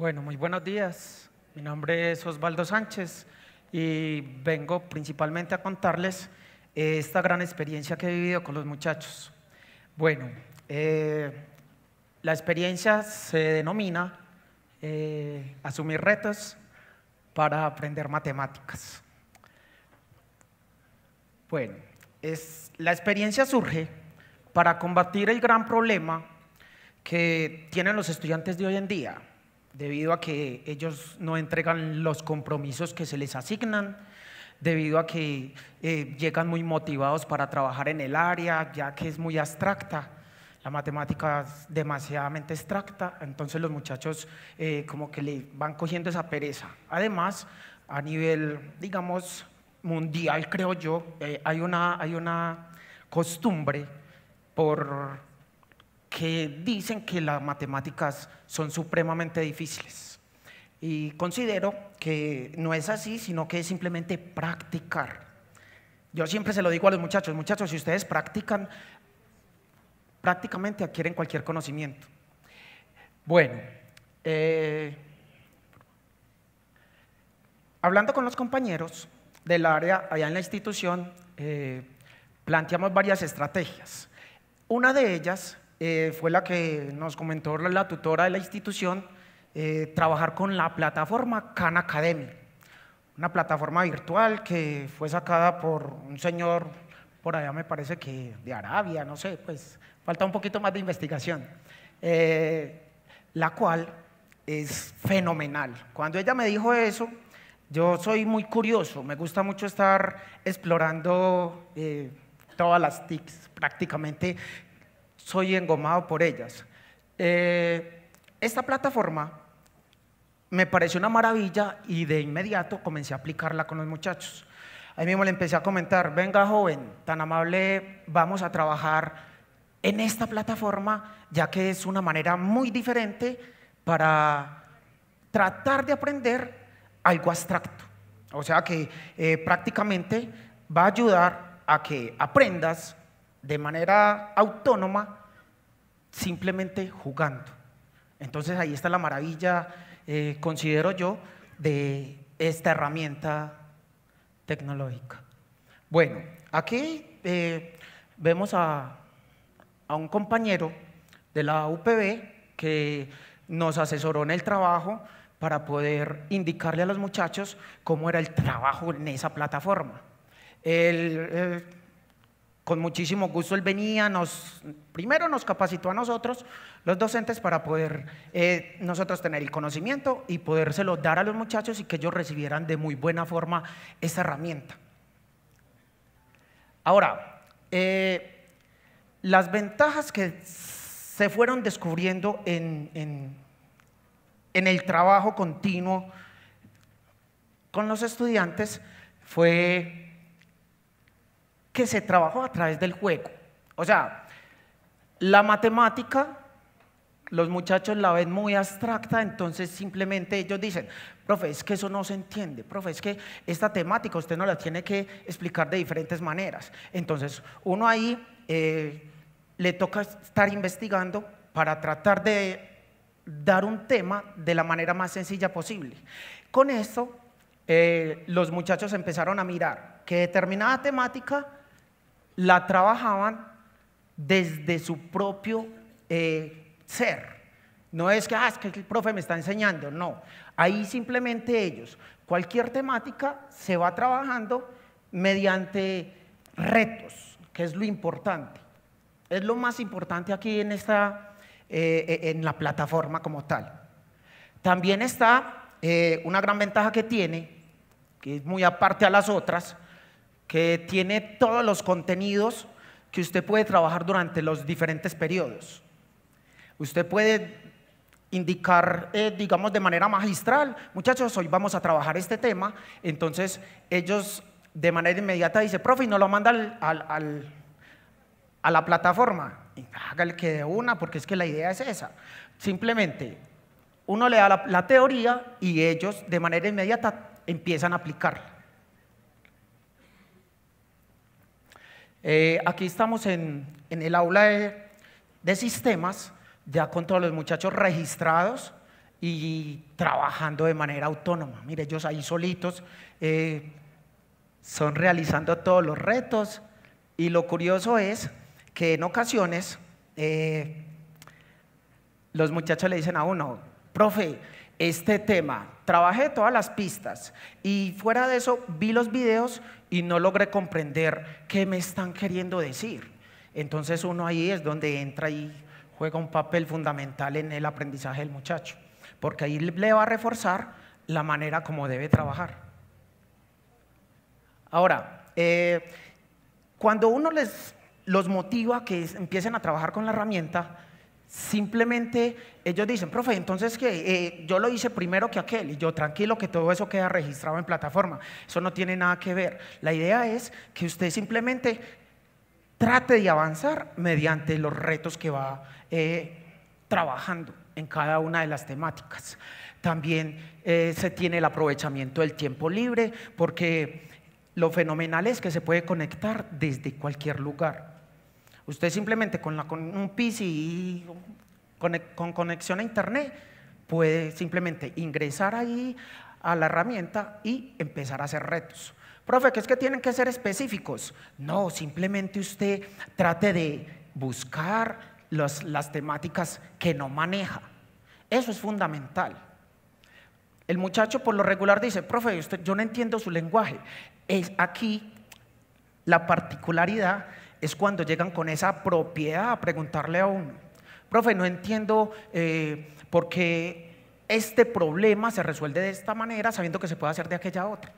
Bueno, muy buenos días. Mi nombre es Osvaldo Sánchez y vengo principalmente a contarles eh, esta gran experiencia que he vivido con los muchachos. Bueno, eh, la experiencia se denomina eh, asumir retos para aprender matemáticas. Bueno, la experiencia surge para combatir el gran problema que tienen los estudiantes de hoy en día, debido a que ellos no entregan los compromisos que se les asignan, debido a que eh, llegan muy motivados para trabajar en el área, ya que es muy abstracta. La matemática es demasiadamente abstracta, entonces los muchachos eh, como que le van cogiendo esa pereza. Además, a nivel, digamos, mundial, creo yo, eh, hay, una, hay una costumbre por que dicen que las matemáticas son supremamente difíciles. Y considero que no es así, sino que es simplemente practicar. Yo siempre se lo digo a los muchachos, muchachos, si ustedes practican, prácticamente adquieren cualquier conocimiento. Bueno, eh, hablando con los compañeros del área allá en la institución, eh, planteamos varias estrategias. Una de ellas eh, fue la que nos comentó la tutora de la institución, eh, trabajar con la plataforma Khan Academy, una plataforma virtual que fue sacada por un señor, por allá me parece que de Arabia, no sé, pues falta un poquito más de investigación, eh, la cual es fenomenal. Cuando ella me dijo eso, yo soy muy curioso, me gusta mucho estar explorando todas las TICs prácticamente soy engomado por ellas. Eh, esta plataforma me pareció una maravilla y de inmediato comencé a aplicarla con los muchachos. Ahí mismo le empecé a comentar, venga joven, tan amable, vamos a trabajar en esta plataforma, ya que es una manera muy diferente para tratar de aprender algo abstracto. O sea que eh, prácticamente va a ayudar a que aprendas de manera autónoma simplemente jugando. Entonces ahí está la maravilla, eh, considero yo, de esta herramienta tecnológica. Bueno, aquí eh, vemos a, un compañero de la UPB que nos asesoró en el trabajo para poder indicarle a los muchachos cómo era el trabajo en esa plataforma. el eh, con muchísimo gusto él venía, nos, primero nos capacitó a nosotros, los docentes, para poder eh, nosotros tener el conocimiento y podérselo dar a los muchachos y que ellos recibieran de muy buena forma esa herramienta. Ahora, eh, las ventajas que se fueron descubriendo en el trabajo continuo con los estudiantes fue que se trabajó a través del juego. O sea, la matemática, los muchachos la ven muy abstracta, entonces simplemente ellos dicen, profe, es que eso no se entiende, profe, es que esta temática usted no la tiene que explicar de diferentes maneras. Entonces, uno ahí eh, le toca estar investigando para tratar de dar un tema de la manera más sencilla posible. Con esto, eh, los muchachos empezaron a mirar que determinada temática la trabajaban desde su propio eh, ser. No es que, ah, que el profe me está enseñando, no. Ahí simplemente ellos, cualquier temática se va trabajando mediante retos, que es lo importante. Es lo más importante aquí en, esta, eh, eh, en la plataforma como tal. También está una gran ventaja que tiene, que es muy aparte a las otras, que tiene todos los contenidos que usted puede trabajar durante los diferentes periodos. Usted puede indicar, eh, digamos, de manera magistral, muchachos, hoy vamos a trabajar este tema, entonces ellos de manera inmediata dicen, profe, y no lo manda a la plataforma, y hágale que de una, porque es que la idea es esa. Simplemente, uno le da la teoría y ellos de manera inmediata empiezan a aplicarla. Eh, aquí estamos en, el aula de, sistemas, ya con todos los muchachos registrados y trabajando de manera autónoma. Mire, ellos ahí solitos eh, son realizando todos los retos y lo curioso es que en ocasiones eh, los muchachos le dicen a uno, profe, este tema. Trabajé todas las pistas y fuera de eso vi los videos y no logré comprender qué me están queriendo decir. Entonces uno ahí es donde entra y juega un papel fundamental en el aprendizaje del muchacho, porque ahí le va a reforzar la manera como debe trabajar. Ahora, eh, cuando uno les, los motiva que empiecen a trabajar con la herramienta, Simplemente ellos dicen, profe, entonces que eh, yo lo hice primero que aquel y yo tranquilo que todo eso queda registrado en plataforma. Eso no tiene nada que ver. La idea es que usted simplemente trate de avanzar mediante los retos que va eh, trabajando en cada una de las temáticas. También eh, se tiene el aprovechamiento del tiempo libre porque lo fenomenal es que se puede conectar desde cualquier lugar. Usted simplemente con, la, con un PC y con, conexión a internet puede simplemente ingresar ahí a la herramienta y empezar a hacer retos. Profe, ¿qué es que tienen que ser específicos. No, simplemente usted trate de buscar las temáticas que no maneja. Eso es fundamental. El muchacho por lo regular dice, profe, yo no entiendo su lenguaje. Es aquí la particularidad es cuando llegan con esa propiedad a preguntarle a uno, profe, no entiendo eh, por qué este problema se resuelve de esta manera sabiendo que se puede hacer de aquella otra.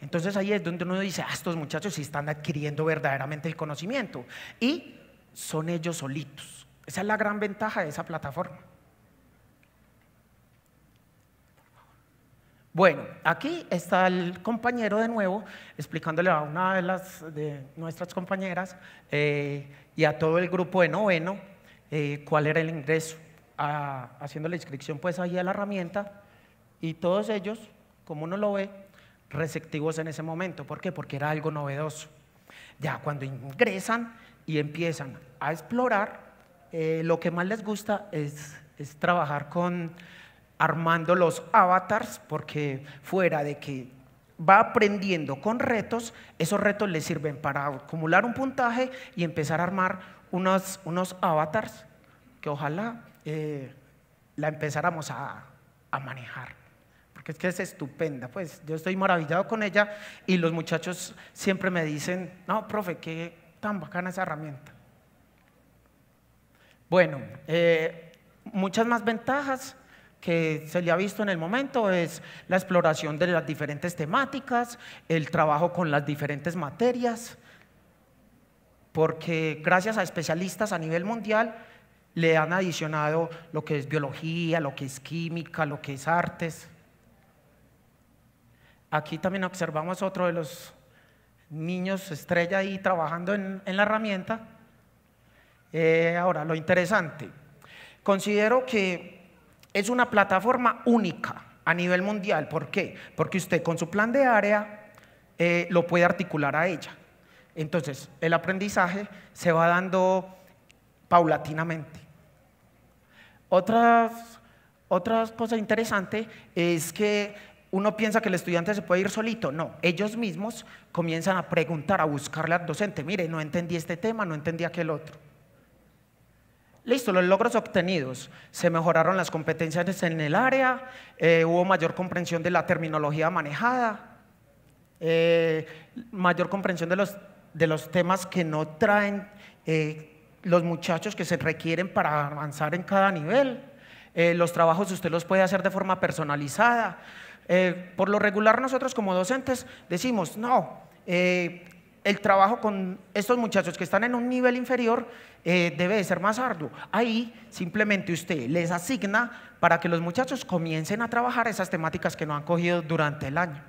Entonces ahí es donde uno dice, ah, estos muchachos sí están adquiriendo verdaderamente el conocimiento y son ellos solitos. Esa es la gran ventaja de esa plataforma. Bueno, aquí está el compañero de nuevo explicándole a una de, las, nuestras compañeras eh, y a todo el grupo de noveno eh, cuál era el ingreso, haciendo la inscripción pues ahí a la herramienta y todos ellos, como uno lo ve, receptivos en ese momento. ¿Por qué? Porque era algo novedoso. Ya cuando ingresan y empiezan a explorar, eh, lo que más les gusta es trabajar con armando los avatars, porque fuera de que va aprendiendo con retos, esos retos le sirven para acumular un puntaje y empezar a armar unos, avatars que ojalá eh, la empezáramos a, manejar. Porque es que es estupenda, pues yo estoy maravillado con ella y los muchachos siempre me dicen, no, profe, qué tan bacana esa herramienta. Bueno, eh, muchas más ventajas que se le ha visto en el momento es la exploración de las diferentes temáticas, el trabajo con las diferentes materias, porque gracias a especialistas a nivel mundial le han adicionado lo que es biología, lo que es química, lo que es artes. Aquí también observamos otro de los niños estrella ahí trabajando en, la herramienta. Eh, ahora, lo interesante, considero que es una plataforma única a nivel mundial. ¿Por qué? Porque usted con su plan de área eh, lo puede articular a ella. Entonces, el aprendizaje se va dando paulatinamente. otra cosa interesante es que uno piensa que el estudiante se puede ir solito. No, ellos mismos comienzan a preguntar, a buscarle al docente. Mire, no entendí este tema, no entendí aquel otro. Listo, los logros obtenidos. Se mejoraron las competencias en el área, eh, hubo mayor comprensión de la terminología manejada, eh, mayor comprensión de los, de los temas que no traen eh, los muchachos que se requieren para avanzar en cada nivel. los trabajos usted los puede hacer de forma personalizada. por lo regular nosotros como docentes decimos, no, el trabajo con estos muchachos que están en un nivel inferior eh, debe de ser más arduo. Ahí simplemente usted les asigna para que los muchachos comiencen a trabajar esas temáticas que no han cogido durante el año.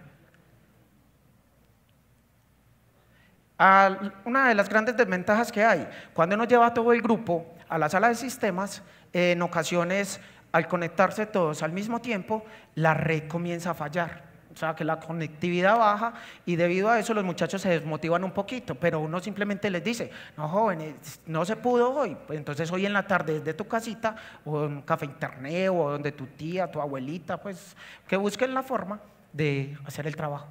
una de las grandes desventajas que hay, cuando uno lleva todo el grupo a la sala de sistemas, en ocasiones al conectarse todos al mismo tiempo, la red comienza a fallar o sea, que la conectividad baja y debido a eso los muchachos se desmotivan un poquito, pero uno simplemente les dice, no jóvenes, eh, no se pudo hoy, pues entonces hoy en la tarde desde tu casita o en un café internet o donde tu tía, tu abuelita, pues que busquen la forma de hacer el trabajo.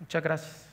Muchas gracias.